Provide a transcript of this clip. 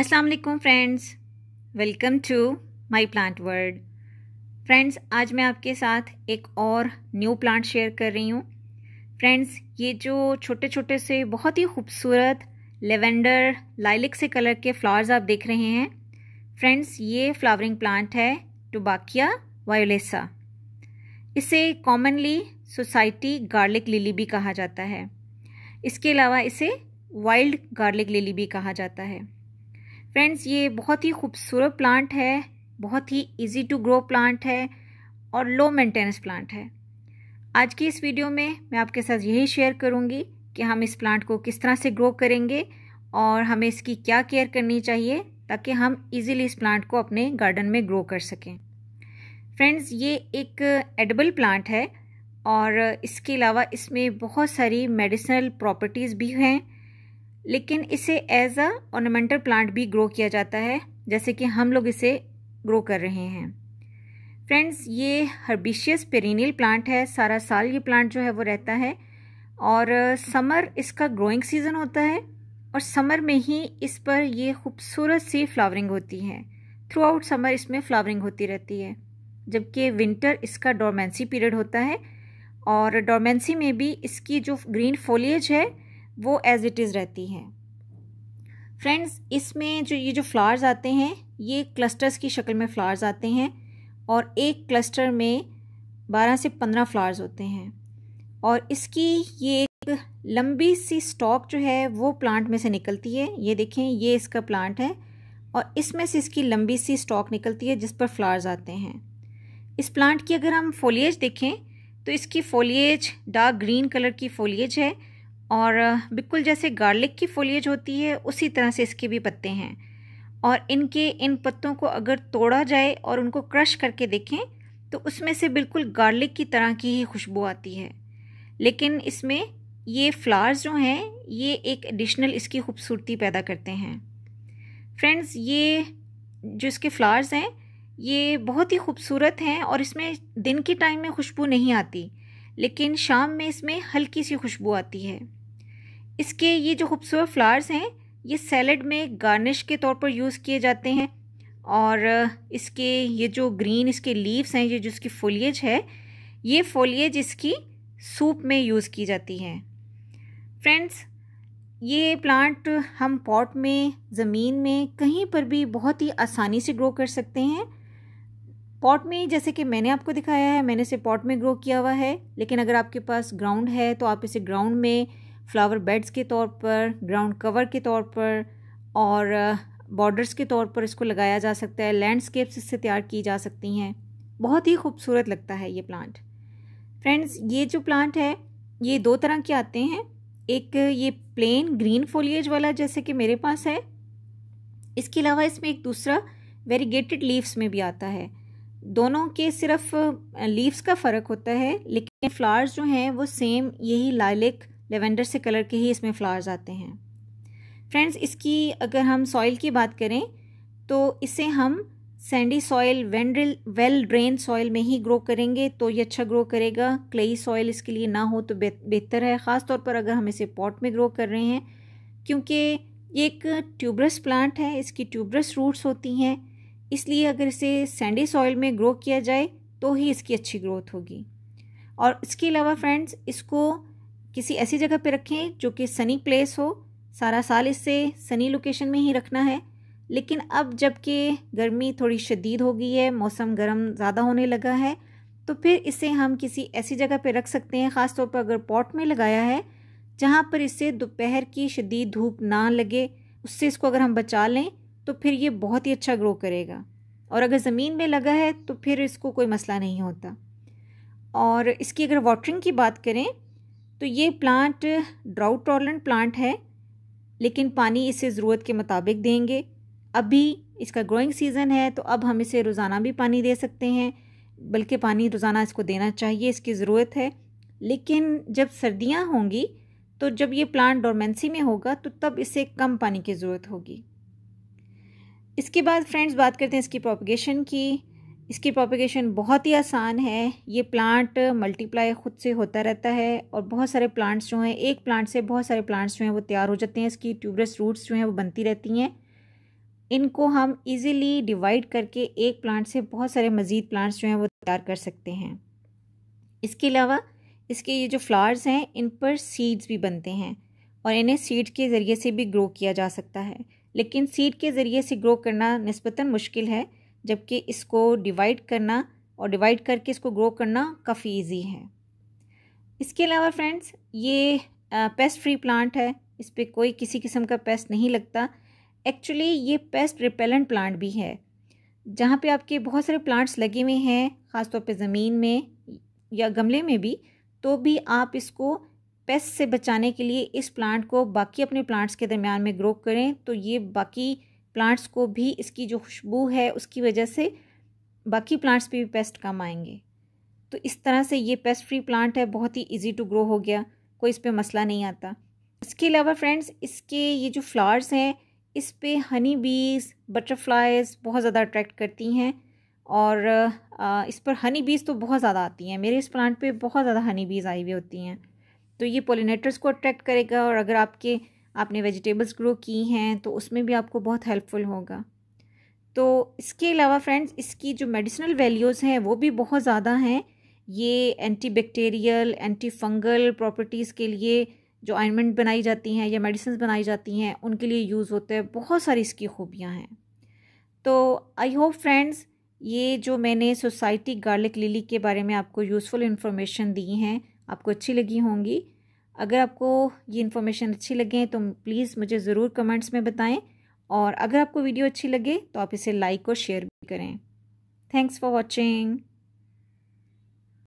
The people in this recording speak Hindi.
अस्सलाम वालेकुम friends welcome to my plant world friends आज मैं आपके साथ एक और न्यू प्लांट शेयर कर रही हूँ फ्रेंड्स ये जो छोटे छोटे से बहुत ही खूबसूरत लेवेंडर लाइलिक से कलर के फ्लावर्स आप देख रहे हैं फ्रेंड्स ये फ्लावरिंग प्लांट है टोबाकिया वायोलेसा इसे कॉमनली सोसाइटी गार्लिक लिली भी कहा जाता है इसके अलावा इसे वाइल्ड गार्लिक लिली भी कहा जाता है फ्रेंड्स ये बहुत ही खूबसूरत प्लांट है बहुत ही इजी टू ग्रो प्लांट है और लो मेंटेनेंस प्लांट है आज की इस वीडियो में मैं आपके साथ यही शेयर करूँगी कि हम इस प्लांट को किस तरह से ग्रो करेंगे और हमें इसकी क्या केयर करनी चाहिए ताकि हम इजीली इस प्लांट को अपने गार्डन में ग्रो कर सकें फ्रेंड्स ये एक एडबल प्लांट है और इसके अलावा इसमें बहुत सारी मेडिसिनल प्रॉपर्टीज़ भी हैं लेकिन इसे एज अ ऑर्नामेंटल प्लांट भी ग्रो किया जाता है जैसे कि हम लोग इसे ग्रो कर रहे हैं फ्रेंड्स ये हर्बिशियस पेरिनियल प्लांट है सारा साल ये प्लांट जो है वो रहता है और समर uh, इसका ग्रोइंग सीज़न होता है और समर में ही इस पर ये खूबसूरत सी फ्लावरिंग होती है थ्रू आउट समर इसमें फ्लावरिंग होती रहती है जबकि विंटर इसका डोरमेंसी पीरियड होता है और डोरमेंसी में भी इसकी जो ग्रीन फोलियज है वो एज़ इट इज़ रहती हैं फ्रेंड्स इसमें जो ये जो फ्लावर्स आते हैं ये क्लस्टर्स की शक्ल में फ्लावर्स आते हैं और एक क्लस्टर में बारह से पंद्रह फ्लावर्स होते हैं और इसकी ये एक लंबी सी स्टॉक जो है वो प्लांट में से निकलती है ये देखें ये इसका प्लांट है और इसमें से इसकी लंबी सी स्टॉक निकलती है जिस पर फ्लावर्स आते हैं इस प्लांट की अगर हम फोलिएज देखें तो इसकी फोलिएज डार्क ग्रीन कलर की फोलिएज है और बिल्कुल जैसे गार्लिक की फोलियज होती है उसी तरह से इसके भी पत्ते हैं और इनके इन पत्तों को अगर तोड़ा जाए और उनको क्रश करके देखें तो उसमें से बिल्कुल गार्लिक की तरह की ही खुशबू आती है लेकिन इसमें ये फ्लावर्स जो हैं ये एक एडिशनल इसकी खूबसूरती पैदा करते हैं फ्रेंड्स ये जो इसके फ्लावर्स हैं ये बहुत ही खूबसूरत हैं और इसमें दिन के टाइम में खुशबू नहीं आती लेकिन शाम में इसमें हल्की सी खुशबू आती है इसके ये जो खूबसूरत फ्लावर्स हैं ये सैलड में गार्निश के तौर पर यूज़ किए जाते हैं और इसके ये जो ग्रीन इसके लीव्स हैं ये जो इसकी फोलिएज है ये फोलिएज इसकी सूप में यूज़ की जाती है फ्रेंड्स ये प्लांट हम पॉट में ज़मीन में कहीं पर भी बहुत ही आसानी से ग्रो कर सकते हैं पॉट में जैसे कि मैंने आपको दिखाया है मैंने इसे पॉट में ग्रो किया हुआ है लेकिन अगर आपके पास ग्राउंड है तो आप इसे ग्राउंड में फ्लावर बेड्स के तौर पर ग्राउंड कवर के तौर पर और बॉर्डर्स के तौर पर इसको लगाया जा सकता है लैंडस्केप्स इससे तैयार की जा सकती हैं बहुत ही खूबसूरत लगता है ये प्लांट फ्रेंड्स ये जो प्लांट है ये दो तरह के आते हैं एक ये प्लेन ग्रीन फोलिएज वाला जैसे कि मेरे पास है इसके अलावा इसमें एक दूसरा वेरीगेटेड लीव्स में भी आता है दोनों के सिर्फ लीव्स का फ़र्क होता है लेकिन फ्लावर्स जो हैं वो सेम यही लाइलिक लेवेंडर से कलर के ही इसमें फ्लावर्स आते हैं फ्रेंड्स इसकी अगर हम सॉइल की बात करें तो इसे हम सैंडी सॉइल वेंड्रिल वेल ड्रेन सॉइल में ही ग्रो करेंगे तो ये अच्छा ग्रो करेगा क्लेई सॉइल इसके लिए ना हो तो बेहतर है ख़ास तौर पर अगर हम इसे पॉट में ग्रो कर रहे हैं क्योंकि ये एक ट्यूबरस प्लांट है इसकी ट्यूबरस रूट्स होती हैं इसलिए अगर इसे सैंडी सॉइल में ग्रो किया जाए तो ही इसकी अच्छी ग्रोथ होगी और इसके अलावा फ्रेंड्स इसको किसी ऐसी जगह पर रखें जो कि सनी प्लेस हो सारा साल इसे सनी लोकेशन में ही रखना है लेकिन अब जबकि गर्मी थोड़ी शदीद हो गई है मौसम गर्म ज़्यादा होने लगा है तो फिर इसे हम किसी ऐसी जगह पर रख सकते हैं ख़ास तौर पर अगर पॉट में लगाया है जहाँ पर इसे दोपहर की शदीद धूप ना लगे उससे इसको अगर हम बचा लें तो फिर ये बहुत ही अच्छा ग्रो करेगा और अगर ज़मीन में लगा है तो फिर इसको कोई मसला नहीं होता और इसकी अगर वाटरिंग की बात करें तो ये प्लांट ड्राउट टॉलरेंट प्लांट है लेकिन पानी इसे ज़रूरत के मुताबिक देंगे अभी इसका ग्रोइंग सीज़न है तो अब हम इसे रोज़ाना भी पानी दे सकते हैं बल्कि पानी रोज़ाना इसको देना चाहिए इसकी ज़रूरत है लेकिन जब सर्दियाँ होंगी तो जब ये प्लांट डोरमेंसी में होगा तो तब इसे कम पानी की ज़रूरत होगी इसके बाद फ्रेंड्स बात करते हैं इसकी प्रोपगेशन की इसकी प्रोपिगेशन बहुत ही आसान है ये प्लांट मल्टीप्लाई ख़ुद से होता रहता है और बहुत सारे प्लांट्स जो हैं एक प्लांट से बहुत सारे प्लांट्स जो हैं वो तैयार हो जाते हैं इसकी ट्यूबरस रूट्स जो हैं वो बनती रहती हैं इनको हम इजीली डिवाइड करके एक प्लांट से बहुत सारे मज़ीद प्लांट्स जो हैं वो तैयार कर सकते हैं इसके अलावा इसके ये जो फ्लावर्स हैं इन पर सीड्स भी बनते हैं और इन्हें सीड के ज़रिए से भी ग्रो किया जा सकता है लेकिन सीड के ज़रिए से ग्रो करना नस्बता मुश्किल है जबकि इसको डिवाइड करना और डिवाइड करके इसको ग्रो करना काफ़ी ईजी है इसके अलावा फ्रेंड्स ये पेस्ट फ्री प्लांट है इस पर कोई किसी किस्म का पेस्ट नहीं लगता एक्चुअली ये पेस्ट रिपेलेंट प्लांट भी है जहाँ पे आपके बहुत सारे प्लांट्स लगे हुए हैं ख़ासतौर पे ज़मीन में या गमले में भी तो भी आप इसको पेस्ट से बचाने के लिए इस प्लांट को बाकी अपने प्लांट्स के दरमियान में ग्रो करें तो ये बाकी प्लांट्स को भी इसकी जो खुशबू है उसकी वजह से बाकी प्लांट्स पे भी पेस्ट कम आएंगे तो इस तरह से ये पेस्ट फ्री प्लांट है बहुत ही इजी टू ग्रो हो गया कोई इस पर मसला नहीं आता इसके अलावा फ्रेंड्स इसके ये जो फ्लावर्स हैं इस पर हनी बीज बटरफ्लाइज बहुत ज़्यादा अट्रैक्ट करती हैं और इस पर हनी बीज तो बहुत ज़्यादा आती हैं मेरे इस प्लांट पे बहुत ज़्यादा हनी बीज आई हुई होती हैं तो ये पोलिनेटर्स को अट्रैक्ट करेगा और अगर आपके आपने वेजिटेबल्स ग्रो की हैं तो उसमें भी आपको बहुत हेल्पफुल होगा तो इसके अलावा फ्रेंड्स इसकी जो मेडिसिनल वैल्यूज़ हैं वो भी बहुत ज़्यादा हैं ये antibacterial antifungal properties के लिए जो आइनमेंट बनाई जाती हैं या मेडिसिन बनाई जाती हैं उनके लिए यूज़ होते हैं बहुत सारी इसकी खूबियाँ हैं तो आई होप फ्रेंड्स ये जो मैंने सोसाइटी गार्लिक लिली के बारे में आपको यूज़फुल इन्फॉर्मेशन दी हैं आपको अच्छी लगी होंगी अगर आपको ये इन्फॉर्मेशन अच्छी लगे तो प्लीज़ मुझे ज़रूर कमेंट्स में बताएं और अगर आपको वीडियो अच्छी लगे तो आप इसे लाइक और शेयर भी करें थैंक्स फॉर वॉचिंग